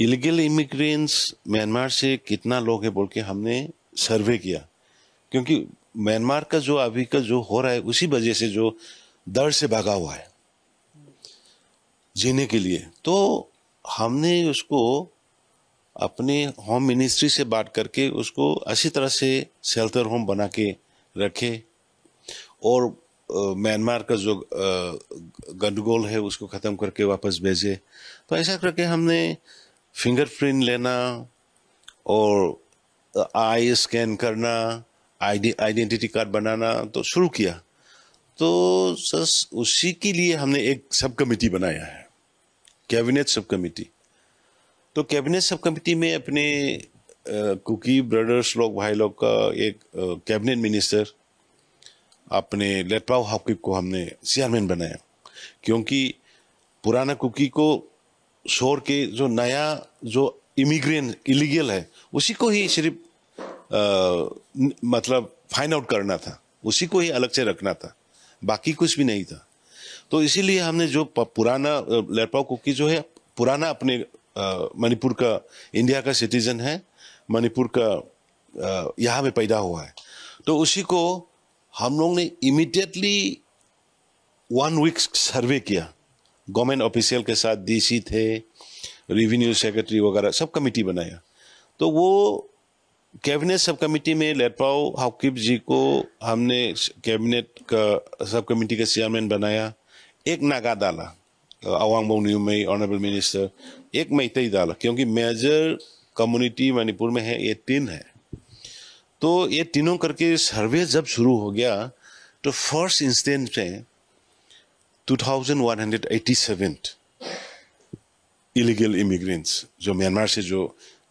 illegal immigrants Myanmar से कितना लोग है बोल के हमने सर्वे किया क्योंकि म्यांमार का जो अभी का जो हो रहा है उसी वजह से जो दर से भागा हुआ है जीने के लिए तो हमने उसको अपने होम मिनिस्ट्री से बात करके उसको अच्छी तरह से शेल्टर होम बना के रखे और म्यांमार का जो गंडगोल है उसको ख़त्म करके वापस भेजे तो ऐसा करके हमने फिंगरप्रिंट लेना और आई uh, स्कैन करना आइडेंटिटी कार्ड बनाना तो शुरू किया तो सस उसी के लिए हमने एक सब कमेटी बनाया है कैबिनेट सब कमेटी तो कैबिनेट सब कमेटी में अपने कुकी uh, ब्रदर्स लोग भाई लोग का एक कैबिनेट uh, मिनिस्टर अपने लेटपाव हाकिब को हमने चेयरमैन बनाया क्योंकि पुराना कुकी को शोर के जो नया जो इमिग्रेंट इलीगल है उसी को ही सिर्फ मतलब फाइंड आउट करना था उसी को ही अलग से रखना था बाकी कुछ भी नहीं था तो इसीलिए हमने जो पुराना को कुकी जो है पुराना अपने मणिपुर का इंडिया का सिटीजन है मणिपुर का यहाँ में पैदा हुआ है तो उसी को हम लोग ने इमिडिएटली वन वीक सर्वे किया गवर्नमेंट ऑफिशियल के साथ डीसी थे रेवेन्यू सेक्रेटरी वगैरह सब कमेटी बनाया तो वो कैबिनेट सब कमेटी में लेटपाओ हाकिब जी को हमने कैबिनेट का सब कमेटी का चेयरमैन बनाया एक नागा डाला अवांग बोंगन्यू में ऑनरेबल मिनिस्टर एक मैतई डाला क्योंकि मेजर कम्युनिटी मणिपुर में है ये तीन है तो ये तीनों करके सर्वे जब शुरू हो गया तो फर्स्ट इंस्टेंस में 2187 इलीगल इमिग्रेंट्स जो म्यांमार से जो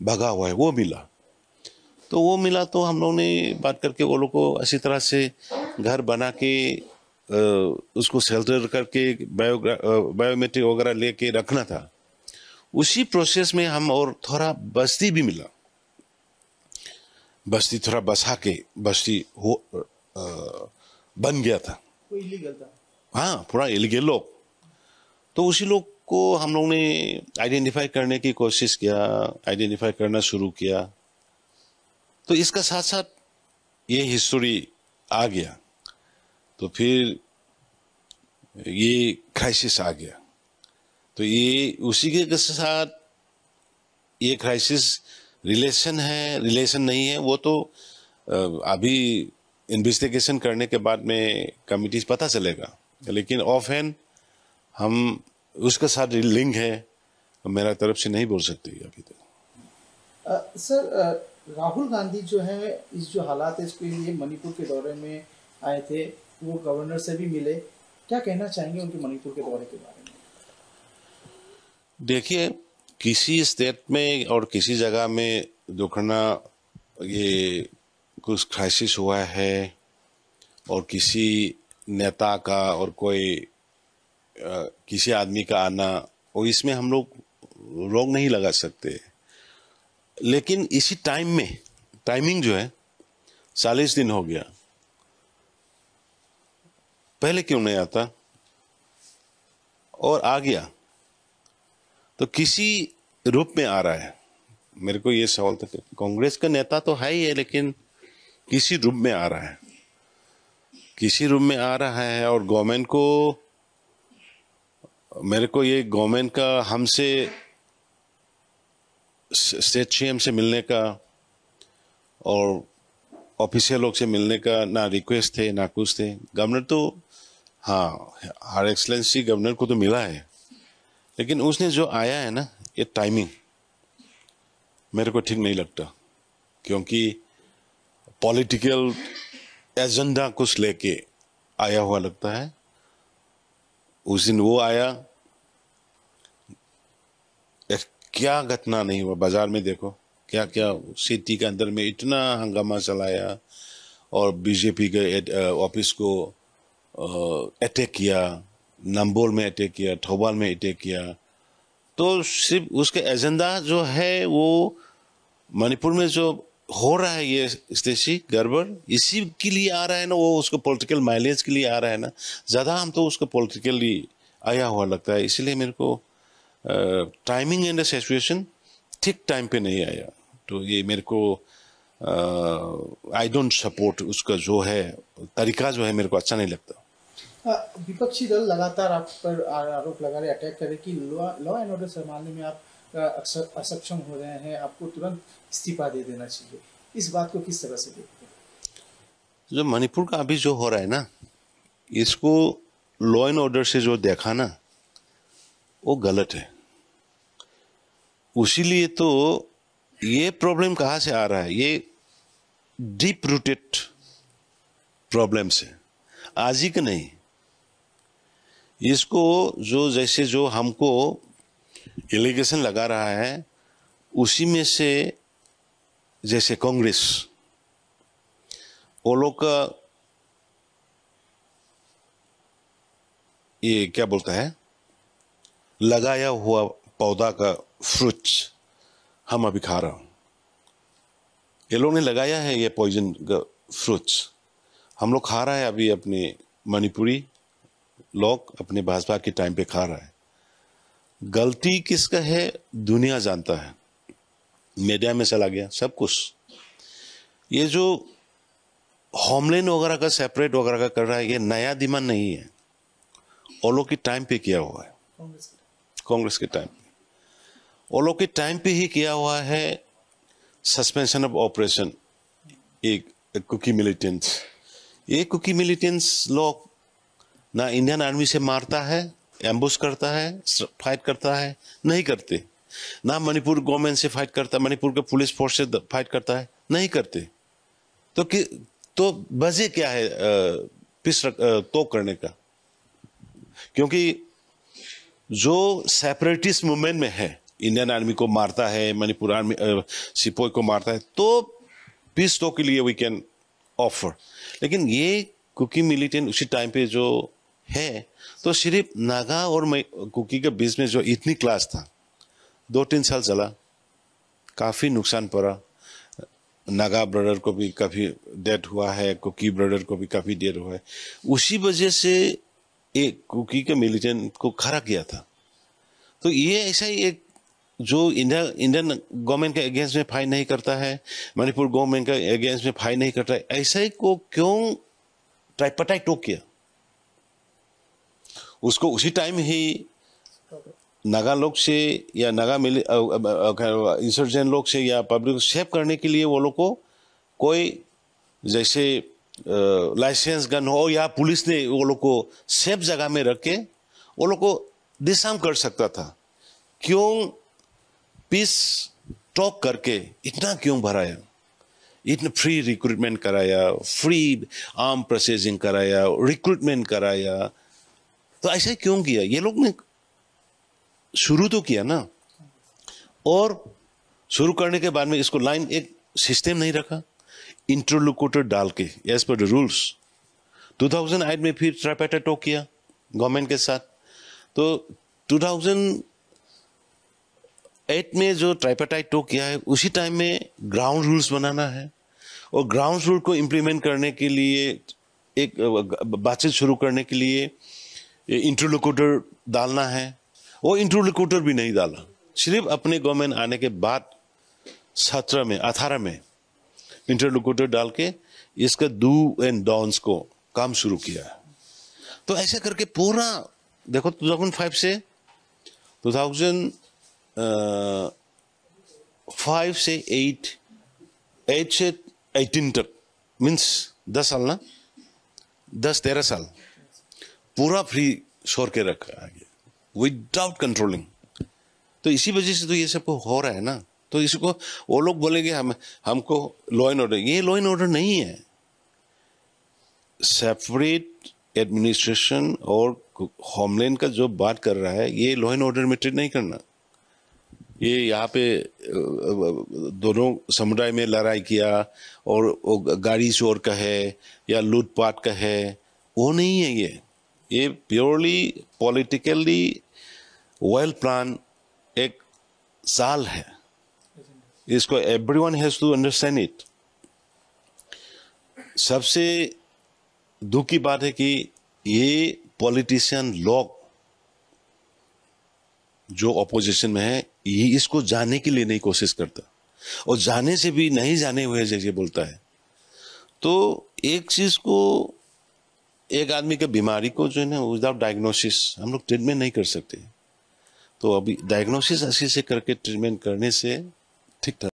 भगा हुआ है वो मिला तो वो मिला तो हम लोग ने बात करके वो लोग को अच्छी तरह से घर बना के उसको सेल्टर करके बायो बायोमेट्रिक वगैरह लेके रखना था उसी प्रोसेस में हम और थोड़ा बस्ती भी मिला बस्ती थोड़ा बसा के बस्ती हो आ, बन गया था इलीगल था हाँ पूरा इलीगल लोग तो उसी लोग को हम लोग ने आइडेंटिफाई करने की कोशिश किया आइडेंटिफाई करना शुरू किया तो इसका साथ साथ ये हिस्ट्री आ गया तो फिर ये क्राइसिस आ गया तो ये उसी के साथ ये क्राइसिस रिलेशन है रिलेशन नहीं है वो तो अभी इन्वेस्टिगेशन करने के बाद में कमिटीज पता चलेगा लेकिन ऑफ हैंड हम उसके साथ लिंक है मेरा तरफ से नहीं बोल सकते अभी तक सर राहुल गांधी जो है इस जो हालात है इसके लिए मणिपुर के दौरे में आए थे वो गवर्नर से भी मिले क्या कहना चाहेंगे उनके मणिपुर के दौरे के बारे में देखिए किसी स्टेट में और किसी जगह में दुखना ये कुछ क्राइसिस हुआ है और किसी नेता का और कोई आ, किसी आदमी का आना और इसमें हम लोग रोक नहीं लगा सकते लेकिन इसी टाइम में टाइमिंग जो है चालीस दिन हो गया पहले क्यों नहीं आता और आ गया तो किसी रूप में आ रहा है मेरे को ये सवाल था तो, कांग्रेस का नेता तो है ही है लेकिन किसी रूप में आ रहा है किसी रूप में आ रहा है और गवर्नमेंट को मेरे को ये गवर्नमेंट का हमसे स्टेट सी से मिलने का और ऑफिसियल लोग से मिलने का ना रिक्वेस्ट थे ना कुछ थे गवर्नर तो हाँ हर एक्सलेंसी गवर्नर को तो मिला है लेकिन उसने जो आया है ना ये टाइमिंग मेरे को ठीक नहीं लगता क्योंकि पॉलिटिकल एजेंडा कुछ लेके आया हुआ लगता है उस दिन वो आया क्या घटना नहीं हुआ बाजार में देखो क्या क्या सिटी के अंदर में इतना हंगामा चलाया और बीजेपी के ऑफिस को अटैक किया नंबोल में अटैक किया थौबाल में अटैक किया तो सिर्फ उसका एजेंडा जो है वो मणिपुर में जो हो रहा है ये स्टेसी गड़बड़ इसी के लिए आ रहा है ना वो उसको पॉलिटिकल माइलेज के लिए आ रहा है ना ज़्यादा हम तो उसको पॉलिटिकली आया हुआ लगता है इसलिए मेरे को टाइमिंग एंड सिचुएशन ठीक टाइम पे नहीं आया तो ये मेरे को आई डोंट सपोर्ट उसका जो है तरीका जो है मेरे को अच्छा नहीं लगता विपक्षी दल लगातार आप पर आरोप लगा रहे अटैक कर रहे कि लॉ एंड ऑर्डर संभालने में आप असक्षम हो रहे हैं आपको तुरंत इस्तीफा दे देना चाहिए इस बात को किस तरह से देखते हैं जो मणिपुर का अभी जो हो रहा है ना इसको लॉ एंड ऑर्डर से जो देखा ना वो गलत है उसी लिए तो ये प्रॉब्लम कहाँ से आ रहा है ये डीप रूटेड प्रॉब्लम से आज ही का नहीं इसको जो जैसे जो हमको एलिगेशन लगा रहा है उसी में से जैसे कांग्रेस वो लोग का ये क्या बोलता है लगाया हुआ पौधा का फ्रूट्स हम अभी खा रहा हूँ ये लोग ने लगाया है ये पॉइजन का फ्रूट्स हम लोग खा रहा है अभी अपने मणिपुरी लोग अपने भाजपा के टाइम पे खा रहा है गलती किसका है दुनिया जानता है मीडिया में चला गया सब कुछ ये जो होमलैंड वगैरह का सेपरेट वगैरह का कर रहा है ये नया दिमाग नहीं है ओलो के टाइम पे किया हुआ है कांग्रेस के टाइम पे ओलो के टाइम पे ही किया हुआ है सस्पेंशन ऑफ ऑपरेशन एक कुकी मिलिटेंट्स ये कुकी मिलिटेंट्स लोग ना इंडियन आर्मी से मारता है एम्बुस करता है फाइट करता है नहीं करते ना मणिपुर गवर्नमेंट से फाइट करता है मणिपुर के पुलिस फोर्स से फाइट करता है नहीं करते तो कि तो वजह क्या है पिस रक, तो करने का क्योंकि जो सेपरेटिस्ट मूवमेंट में है इंडियन आर्मी को मारता है मणिपुर आर्मी सिपोई को मारता है तो पीस तो के लिए वी कैन ऑफर लेकिन ये कुकी मिलिटेंट उसी टाइम पे जो है तो सिर्फ नागा और कुकी के बीच में जो इतनी क्लास था दो तीन साल चला काफ़ी नुकसान पड़ा नागा ब्रदर को भी काफ़ी डेथ हुआ है कुकी ब्रदर को भी काफ़ी डेथ हुआ है उसी वजह से एक कुकी के मिलिटेंट को खड़ा किया था तो ये ऐसा ही एक जो इंडिया इंडियन गवर्नमेंट के अगेंस्ट में फाइन नहीं करता है मणिपुर गवर्नमेंट के अगेंस्ट में फाइन नहीं करता है ऐसा ही को क्यों ट्राइपटाइट टोक किया उसको उसी टाइम ही नागा लोग से या नागा मिली इंसर्जेंट लोग से या पब्लिक को सेव करने के लिए वो लोग को कोई जैसे लाइसेंस गन हो या पुलिस ने वो लोग को सेफ जगह में रख के वो लोग को डिसम कर सकता था क्यों पीस टॉक करके इतना क्यों भराया इतना फ्री रिक्रूटमेंट कराया फ्री आर्म प्रोसेसिंग कराया रिक्रूटमेंट कराया तो ऐसा क्यों किया ये लोग ने शुरू तो किया ना और शुरू करने के बाद में इसको लाइन एक सिस्टम नहीं रखा इंटरलोकोटर डाल के एज पर द रूल्स 2008 में फिर ट्रापेटा टॉक किया गवर्नमेंट के साथ तो 2008 में जो ट्राइपेटाइट किया है उसी टाइम में ग्राउंड रूल्स बनाना है और ग्राउंड रूल को इम्प्लीमेंट करने के लिए एक बातचीत शुरू करने के लिए इंटरलोकोटर डालना है वो इंटरलोकोटर भी नहीं डाला सिर्फ अपने गवर्नमेंट आने के बाद सत्रह में अठारह में इंटरलोकोटर डाल के इसका डू एंड डॉन्स को काम शुरू किया तो ऐसे करके पूरा देखो टू थाउजेंड फाइव से टू थाउजेंड फाइव से एट एट से एटीन तक मीन्स दस साल ना दस तेरह साल पूरा फ्री शोर के रखा गया विदाउट कंट्रोलिंग तो इसी वजह से तो ये सब हो रहा है ना तो इसको वो लोग बोलेंगे हम हमको लॉ एंड ऑर्डर ये लॉ एंड ऑर्डर नहीं है सेपरेट एडमिनिस्ट्रेशन और होमलैंड का जो बात कर रहा है ये लॉ एंड ऑर्डर में ट्रीट नहीं करना ये यहाँ पे दोनों समुदाय में लड़ाई किया और गाड़ी शोर का है या लूटपाट का है वो नहीं है ये ये प्योरली पॉलिटिकली वेल प्लान एक साल है इसको everyone has to understand it सबसे दुख की बात है कि ये पॉलिटिशियन लोग जो ऑपोजिशन में है ये इसको जाने के लिए नहीं कोशिश करता और जाने से भी नहीं जाने हुए जैसे बोलता है तो एक चीज़ को एक आदमी के बीमारी को जो है ना विदाउट डायग्नोसिस हम लोग ट्रीटमेंट नहीं कर सकते तो अभी डायग्नोसिस अच्छे से करके ट्रीटमेंट करने से ठीक था